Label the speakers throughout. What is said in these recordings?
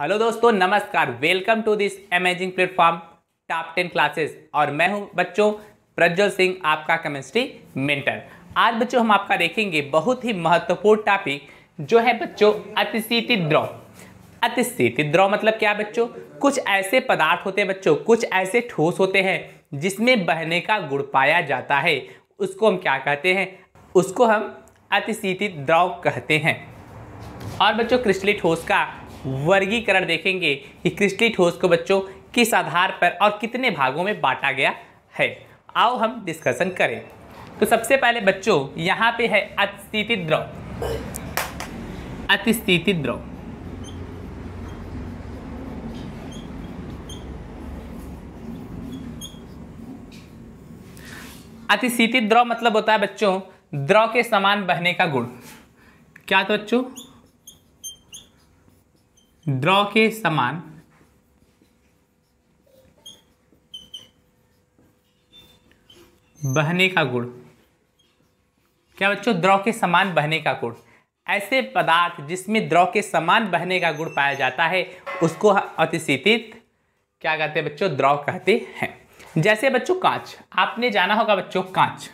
Speaker 1: hello दोस्तों नमस्कार welcome to this amazing platform top ten classes और मैं हूं बच्चों प्रज्वल सिंह आपका केमिस्ट्री मेंटर आज बच्चों हम आपका देखेंगे बहुत ही महत्वपूर्ण टॉपिक जो है बच्चों अतिशीति द्रव अतिशीति द्रव मतलब क्या बच्चों कुछ ऐसे पदार्थ होते हैं बच्चों कुछ ऐसे ठोस होते हैं जिसमें बहने का गुड़ पाया जाता है उसको हम क्या कहते हैं उसको हम अतिशीति द्रव कहते हैं और बच्चों क्रिस्टली ठोस का वर्गीकरण देखेंगे कि क्रिस्टली ठोस को बच्चों किस आधार पर और कितने भागों में बांटा गया है आओ हम डिस्कशन करें तो सबसे पहले बच्चों यहाँ पे है अतिस्थिति द्रव अतिस्थिति द्रव अतिशीति द्रव मतलब होता है बच्चों द्रव के समान बहने का गुण क्या था बच्चों ड्रॉ के समान बहने का गुण क्या बच्चों द्रव के समान बहने का गुण ऐसे पदार्थ जिसमें द्रव के समान बहने का गुण पाया जाता है उसको अतिशीतित क्या कहते हैं बच्चों द्रव कहते हैं जैसे बच्चों कांच आपने जाना होगा बच्चों कांच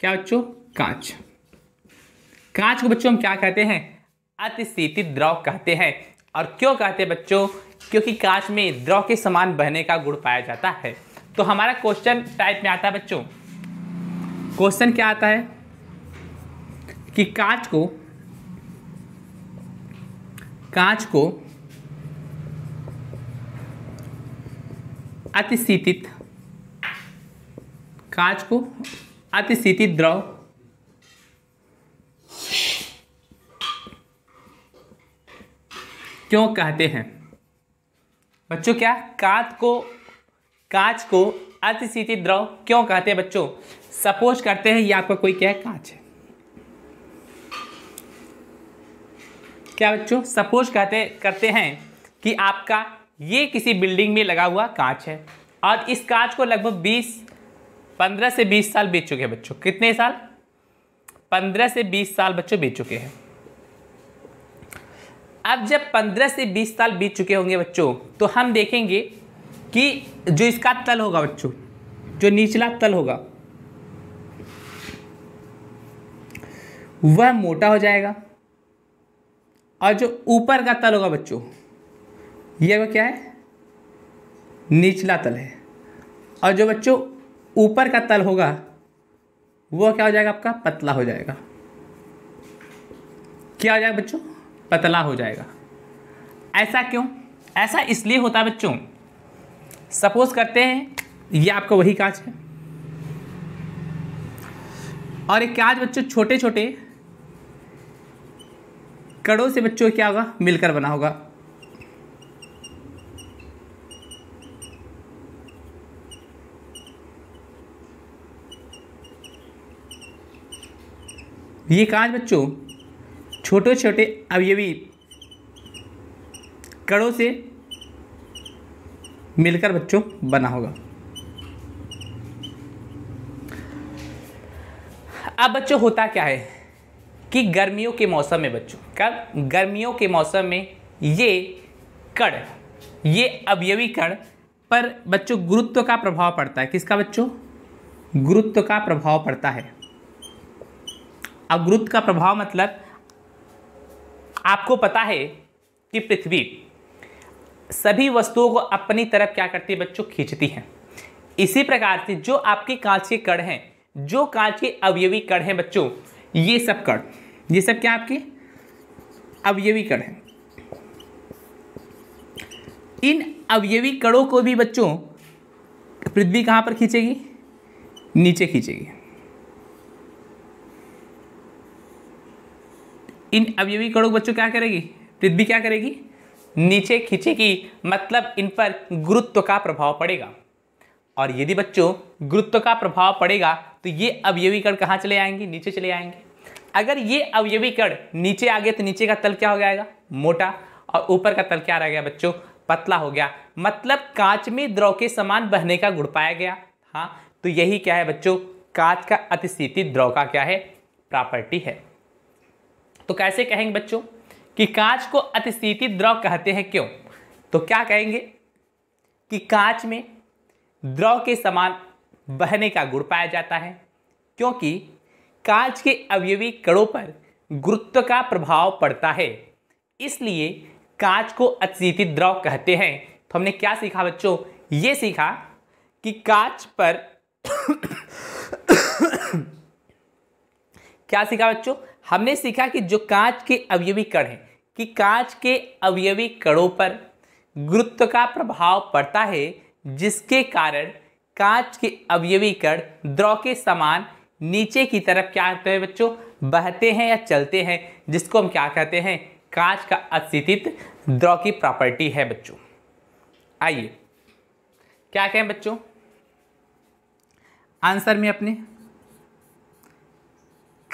Speaker 1: क्या बच्चों कांच कांच को बच्चों हम क्या कहते हैं अतिशीतित द्रव कहते हैं और क्यों कहते हैं बच्चों क्योंकि कांच में द्रव के समान बहने का गुण पाया जाता है तो हमारा क्वेश्चन टाइप में आता है बच्चों क्वेश्चन क्या आता है कि कांच को कांच को अतिशीतित कांच को अतिशीतित द्रव क्यों कहते हैं बच्चों क्या कांच को कांच को अतिशीति द्रव क्यों कहते हैं बच्चों सपोज करते हैं ये आपका कोई क्या है कांच है क्या बच्चों सपोज कहते करते हैं कि आपका ये किसी बिल्डिंग में लगा हुआ कांच है और इस कांच को लगभग 20 15 से 20 साल बीत चुके हैं बच्चों कितने साल 15 से 20 साल बच्चों बीत चुके हैं अब जब 15 से 20 साल बीत चुके होंगे बच्चों तो हम देखेंगे कि जो इसका तल होगा बच्चों जो निचला तल होगा वह मोटा हो जाएगा और जो ऊपर का तल होगा बच्चों यह वह क्या है निचला तल है और जो बच्चों ऊपर का तल होगा वह क्या हो जाएगा आपका पतला हो जाएगा क्या हो जाएगा बच्चों पतला हो जाएगा ऐसा क्यों ऐसा इसलिए होता है बच्चों सपोज करते हैं ये आपका वही कांच है और एक कांच बच्चों छोटे छोटे कड़ों से बच्चों क्या होगा मिलकर बना होगा ये कांच बच्चों छोटे छोटे अवयवी कड़ों से मिलकर बच्चों बना होगा अब बच्चों होता क्या है कि गर्मियों के मौसम में बच्चों कब गर्मियों के मौसम में ये कड़ ये अवयवी कड़ पर बच्चों गुरुत्व का प्रभाव पड़ता है किसका बच्चों गुरुत्व का प्रभाव पड़ता है अब गुरुत्व का प्रभाव मतलब आपको पता है कि पृथ्वी सभी वस्तुओं को अपनी तरफ क्या करती है बच्चों खींचती है इसी प्रकार से जो आपके कांच के कड़ हैं जो कांच के अवयवी कड़ हैं बच्चों ये सब कड़ ये सब क्या आपके अवयवी कड़ हैं इन अवयवी कड़ों को भी बच्चों पृथ्वी कहाँ पर खींचेगी नीचे खींचेगी इन अवयवी कणों को बच्चों क्या करेगी पृथ्वी क्या करेगी नीचे खींचेगी मतलब इन पर गुरुत्व का प्रभाव पड़ेगा और यदि बच्चों गुरुत्व का प्रभाव पड़ेगा तो ये अवयवीकरण कहाँ चले आएंगे नीचे चले आएंगे अगर ये अवयवी कण नीचे आ गए तो नीचे का तल क्या हो जाएगा मोटा और ऊपर का तल क्या रह गया बच्चों पतला हो गया मतलब कांच में द्रव के समान बहने का गुण पाया गया हाँ तो यही क्या है बच्चों कांच का अतिशीति द्रव का क्या है प्रॉपर्टी है तो कैसे कहेंगे बच्चों कि कांच को अतिशीति द्रव कहते हैं क्यों तो क्या कहेंगे कि कांच में द्रव के समान बहने का गुण पाया जाता है क्योंकि कांच के अवयवी कणों पर गुरुत्व का प्रभाव पड़ता है इसलिए कांच को अतिशीति द्रव कहते हैं तो हमने क्या सीखा बच्चों ये सीखा कि कांच पर क्या सीखा बच्चों हमने सीखा कि जो कांच के अवयवी कण हैं कि कांच के अवयवी कणों पर गुरुत्व का प्रभाव पड़ता है जिसके कारण कांच के अवयवी कण द्रव के समान नीचे की तरफ क्या होते हैं बच्चों बहते हैं या चलते हैं जिसको हम क्या कहते हैं कांच का अस्तित्व द्रव की प्रॉपर्टी है बच्चों आइए क्या कहें बच्चों आंसर में अपने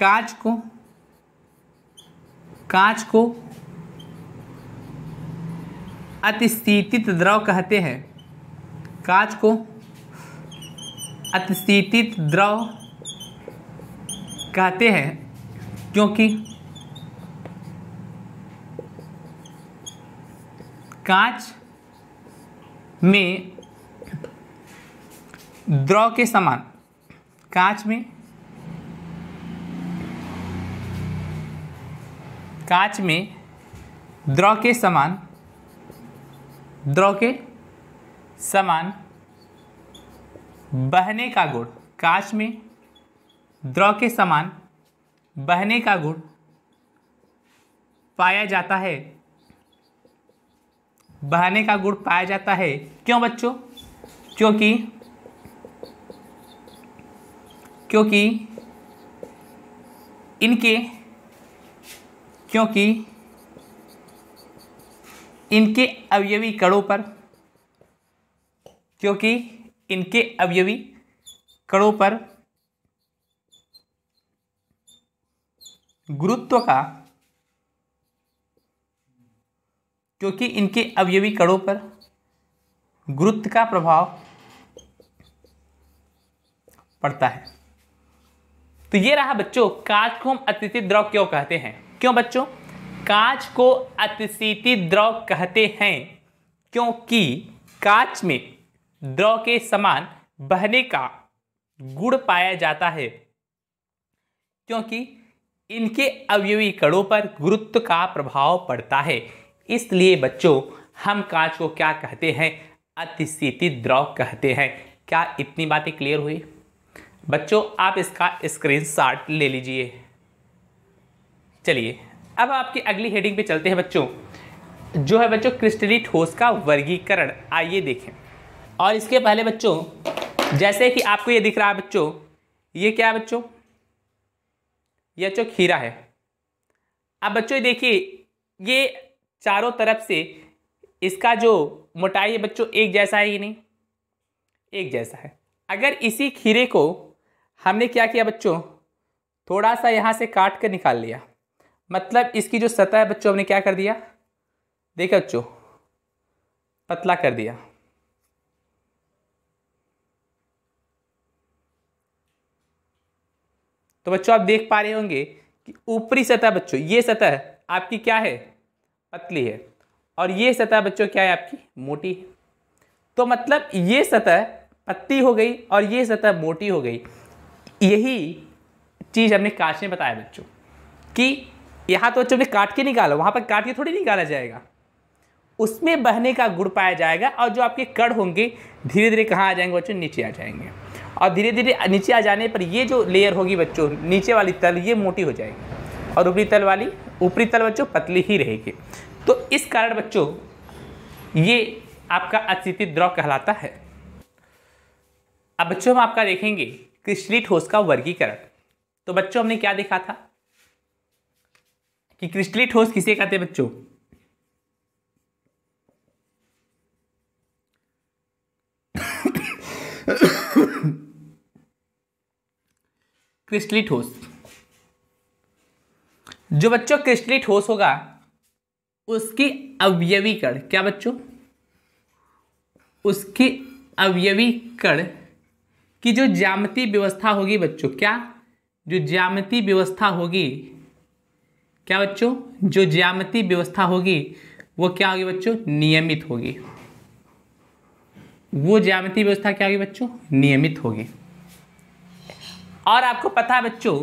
Speaker 1: कांच को कांच को अतिशीतित द्रव कहते हैं कांच को अतिशीतित द्रव कहते हैं क्योंकि कांच में द्रव के समान कांच में कांच में द्रव के समान द्रव के समान बहने का गुण कांच में द्रव के समान बहने का गुण पाया जाता है बहने का गुण पाया जाता है क्यों बच्चों क्योंकि क्योंकि इनके क्योंकि इनके अवयवी कड़ों पर क्योंकि इनके अवयवी कड़ों पर गुरुत्व का क्योंकि इनके अवयवी कड़ों पर गुरुत्व का प्रभाव पड़ता है तो ये रहा बच्चों काज को हम अतिथि द्रव क्यों कहते हैं क्यों बच्चों कांच को अतिशीति द्रव कहते हैं क्योंकि कांच में द्रव के समान बहने का गुण पाया जाता है क्योंकि इनके अवयवी कणों पर गुरुत्व का प्रभाव पड़ता है इसलिए बच्चों हम कांच को क्या कहते हैं अतिशीति द्रव कहते हैं क्या इतनी बातें क्लियर हुई बच्चों आप इसका स्क्रीनशॉट ले लीजिए चलिए अब आपकी अगली हेडिंग पे चलते हैं बच्चों जो है बच्चों क्रिस्टली ठोस का वर्गीकरण आइए देखें और इसके पहले बच्चों जैसे कि आपको ये दिख रहा है बच्चों ये क्या है बच्चों ये बच्चों खीरा है अब बच्चों देखिए ये चारों तरफ से इसका जो मोटाई है बच्चों एक जैसा है ये नहीं एक जैसा है अगर इसी खीरे को हमने क्या किया बच्चों थोड़ा सा यहाँ से काट कर निकाल लिया मतलब इसकी जो सतह है बच्चों हमने क्या कर दिया देखा बच्चों पतला कर दिया तो बच्चों आप देख पा रहे होंगे कि ऊपरी सतह बच्चों ये सतह आपकी क्या है पतली है और ये सतह बच्चों क्या है आपकी मोटी है तो मतलब ये सतह पतली हो गई और ये सतह मोटी हो गई यही चीज़ हमने कांच में बताया बच्चों कि यहाँ तो बच्चों ने काट के निकाला वहाँ पर काट के थोड़ी निकाला जाएगा उसमें बहने का गुड़ पाया जाएगा और जो आपके कड़ होंगे धीरे धीरे कहाँ आ जाएंगे बच्चों नीचे आ जाएंगे और धीरे धीरे नीचे आ जाने पर ये जो लेयर होगी बच्चों नीचे वाली तल ये मोटी हो जाएगी और ऊपरी तल वाली ऊपरी तल बच्चों पतली ही रहेगी तो इस कारण बच्चों ये आपका अतिथि द्रव कहलाता है अब बच्चों हम आपका देखेंगे कृष्णी ठोस का वर्गीकरण तो बच्चों हमने क्या देखा था कि क्रिस्टली ठोस किसे कहते हैं बच्चों क्रिस्टली ठोस जो बच्चों क्रिस्टली ठोस होगा उसकी अवयवीकरण क्या बच्चों उसकी अवयवीकरण की जो ज्यामिति व्यवस्था होगी बच्चों क्या जो ज्यामिति व्यवस्था होगी क्या बच्चों जो ज्यामती व्यवस्था होगी वो क्या होगी बच्चों नियमित होगी वो ज्यामती व्यवस्था क्या होगी बच्चों नियमित होगी और आपको पता है बच्चों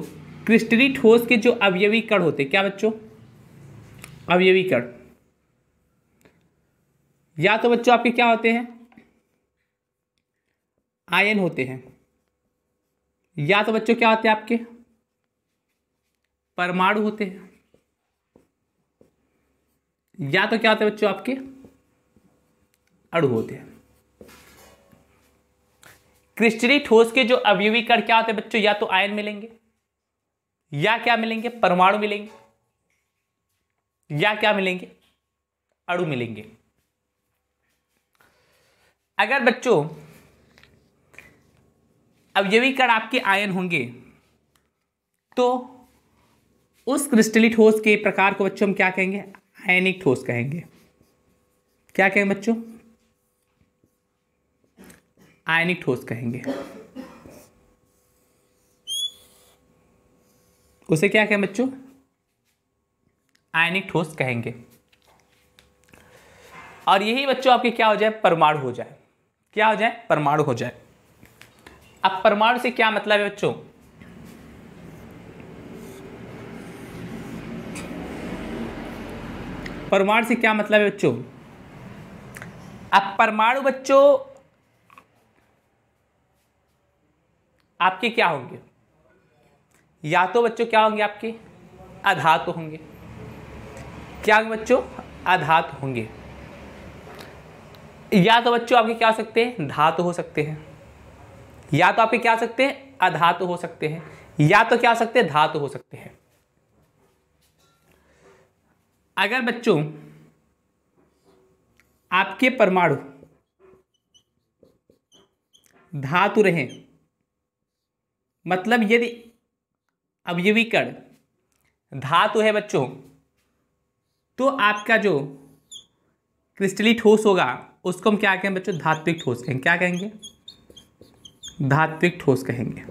Speaker 1: क्रिस्टली ठोस के जो अवयवी कण होते क्या बच्चों अवयवी कण या तो बच्चों आपके क्या होते हैं आयन होते हैं या तो बच्चों क्या होते हैं आपके परमाणु होते हैं या तो क्या होते हैं बच्चों आपके अड़ु होते हैं क्रिस्टली ठोस के जो अवयवी कण क्या होते हैं बच्चों या तो आयन मिलेंगे या क्या मिलेंगे परमाणु मिलेंगे या क्या मिलेंगे अड़ु मिलेंगे अगर बच्चों अवयवी कण आपके आयन होंगे तो उस क्रिस्टली ठोस के प्रकार को बच्चों हम क्या कहेंगे आयनिक ठोस कहेंगे क्या कहेंगे बच्चों आयनिक ठोस कहेंगे उसे क्या कहें बच्चों आयनिक ठोस कहेंगे और यही बच्चों आपके क्या हो जाए परमाणु हो जाए क्या हो जाए परमाणु हो जाए अब परमाणु से क्या मतलब है बच्चों परमाणु से क्या मतलब है बच्चों अब परमाणु बच्चों आपके क्या होंगे या तो बच्चों क्या होंगे आपके अधातु होंगे क्या होंगे बच्चों अधातु होंगे या तो बच्चों आपके क्या हो सकते हैं धातु हो सकते हैं या तो आपके क्या हो सकते हैं अधातु हो सकते हैं या तो क्या हो सकते हैं धातु हो सकते हैं अगर बच्चों आपके परमाणु धातु रहे मतलब यदि अवयवीकरण धातु है बच्चों तो आपका जो क्रिस्टली ठोस होगा उसको हम क्या कहेंगे बच्चों धात्विक ठोस कहेंगे क्या कहेंगे धात्विक ठोस कहेंगे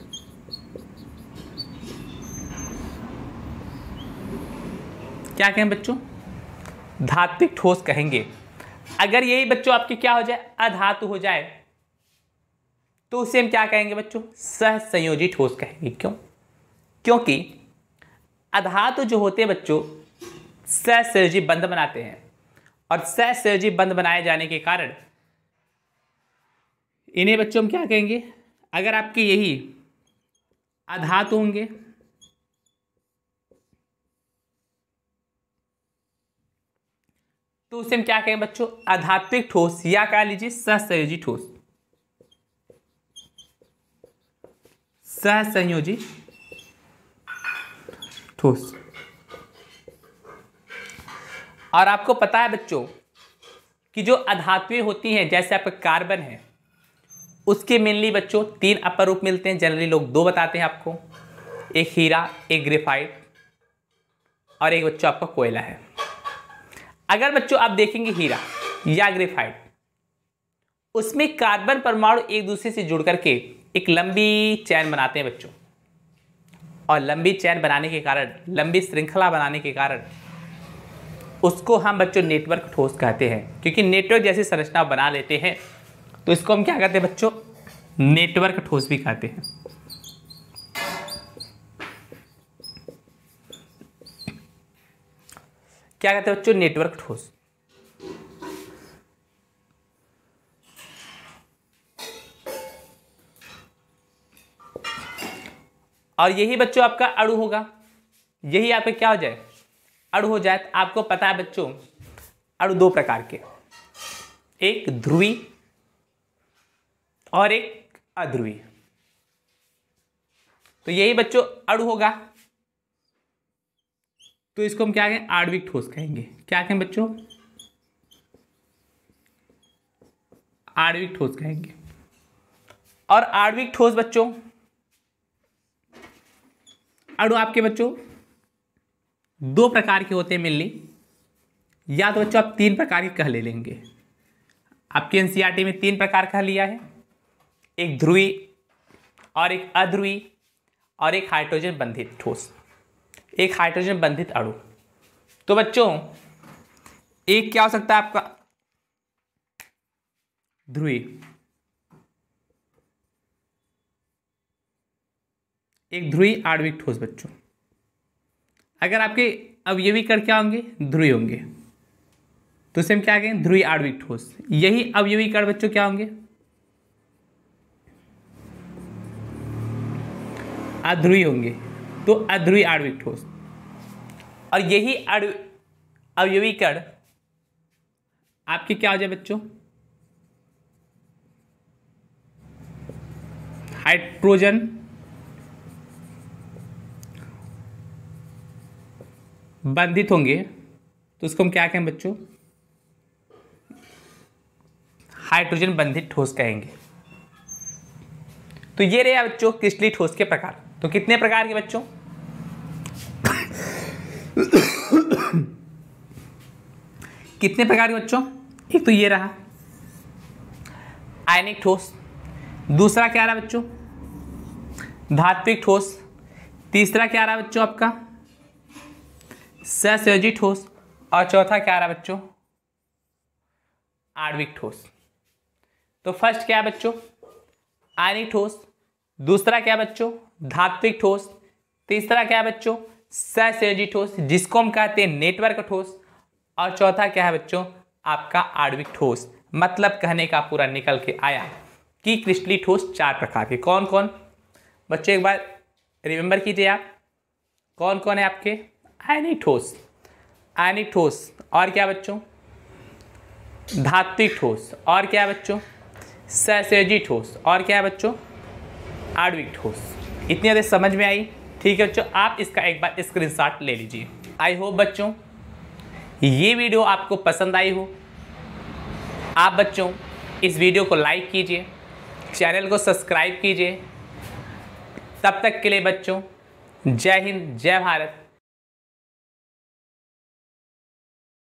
Speaker 1: क्या कहें बच्चों धात्विक ठोस कहेंगे अगर यही बच्चों आपके क्या हो जाए अधातु हो जाए तो उसे हम क्या कहेंगे बच्चों सहसंयोजी ठोस कहेंगे क्यों क्योंकि अधातु जो होते हैं बच्चों सहसंयोजी बंध बनाते हैं और सहसंयोजी बंध बनाए जाने के कारण इन्हें बच्चों हम क्या कहेंगे अगर आपके यही अधातु होंगे तो उसे हम क्या कहेंगे बच्चों आधात्विक ठोस या कह लीजिए सहसंयोजी ठोस सहसंयोजी ठोस और आपको पता है बच्चों कि जो अधात्वीय होती हैं जैसे आपका कार्बन है उसके मेनली बच्चों तीन अपर रूप मिलते हैं जनरली लोग दो बताते हैं आपको एक हीरा एक ग्रेफाइट और एक बच्चों आपका कोयला है अगर बच्चों आप देखेंगे हीरा या ग्रेफाइट उसमें कार्बन परमाणु एक दूसरे से जुड़ करके एक लंबी चैन बनाते हैं बच्चों और लंबी चैन बनाने के कारण लंबी श्रृंखला बनाने के कारण उसको हम बच्चों नेटवर्क ठोस कहते हैं क्योंकि नेटवर्क जैसी संरचना बना लेते हैं तो इसको हम क्या कहते हैं बच्चों नेटवर्क ठोस भी कहते हैं क्या कहते हैं बच्चों नेटवर्क ठोस और यही बच्चों आपका अड़ु होगा यही आपका क्या हो जाए अड़ हो जाए तो आपको पता है बच्चों अड़ु दो प्रकार के एक ध्रुवी और एक अध्रुवी तो यही बच्चों अड़ होगा तो इसको हम क्या कहें आणविक ठोस कहेंगे क्या कहें बच्चों आणविक ठोस कहेंगे और आणविक ठोस बच्चों अड़ु आपके बच्चों दो प्रकार के होते हैं मिलनी या तो बच्चों आप तीन प्रकार के कह ले लेंगे आपके एन e में तीन प्रकार का लिया है एक ध्रुवी और एक अध्रुवी और एक हाइड्रोजन बंधित ठोस एक हाइड्रोजन बंधित अणु तो बच्चों एक क्या हो सकता है आपका ध्रुवी एक ध्रुवी आणविक ठोस बच्चों अगर आपके अब ये भी कर क्या होंगे ध्रुवी होंगे तो सेम क्या कहेंगे ध्रुवी आणविक ठोस यही अब ये भी कर बच्चों क्या होंगे ध्रुवी होंगे तो अध्रुवी आणविक ठोस और यही अवयवीकरण आपके क्या हो जाए बच्चों हाइड्रोजन बंधित होंगे तो उसको हम क्या कहें बच्चों हाइड्रोजन बंधित ठोस कहेंगे तो ये रहे बच्चों क्रिस्टली ठोस के प्रकार तो कितने प्रकार के बच्चों कितने प्रकार के बच्चों एक तो ये रहा आयनिक ठोस दूसरा क्या रहा बच्चों धात्विक ठोस तीसरा क्या रहा बच्चों आपका ससयोजी ठोस और चौथा क्या रहा बच्चों आणविक ठोस तो फर्स्ट क्या बच्चों आयनिक ठोस दूसरा क्या बच्चों धात्विक ठोस तीसरा क्या बच्चों ससयोजी ठोस जिसको हम कहते हैं नेटवर्क ठोस और चौथा क्या है बच्चों आपका आर्विक ठोस मतलब कहने का पूरा निकल के आया कि क्रिस्टली ठोस चार प्रकार के कौन कौन बच्चों एक बार रिमेंबर कीजिए आप कौन कौन है आपके आयनिक ठोस आयनिक ठोस और क्या बच्चों धात्विक ठोस और क्या बच्चों सैसेजी ठोस और क्या है बच्चों आडविक ठोस इतनी देर समझ में आई ठीक है बच्चों आप इसका एक बार स्क्रीनशॉट ले लीजिए आई होप बच्चों ये वीडियो आपको पसंद आई हो आप बच्चों इस वीडियो को लाइक कीजिए चैनल को सब्सक्राइब कीजिए तब तक के लिए बच्चों जय हिंद जय भारत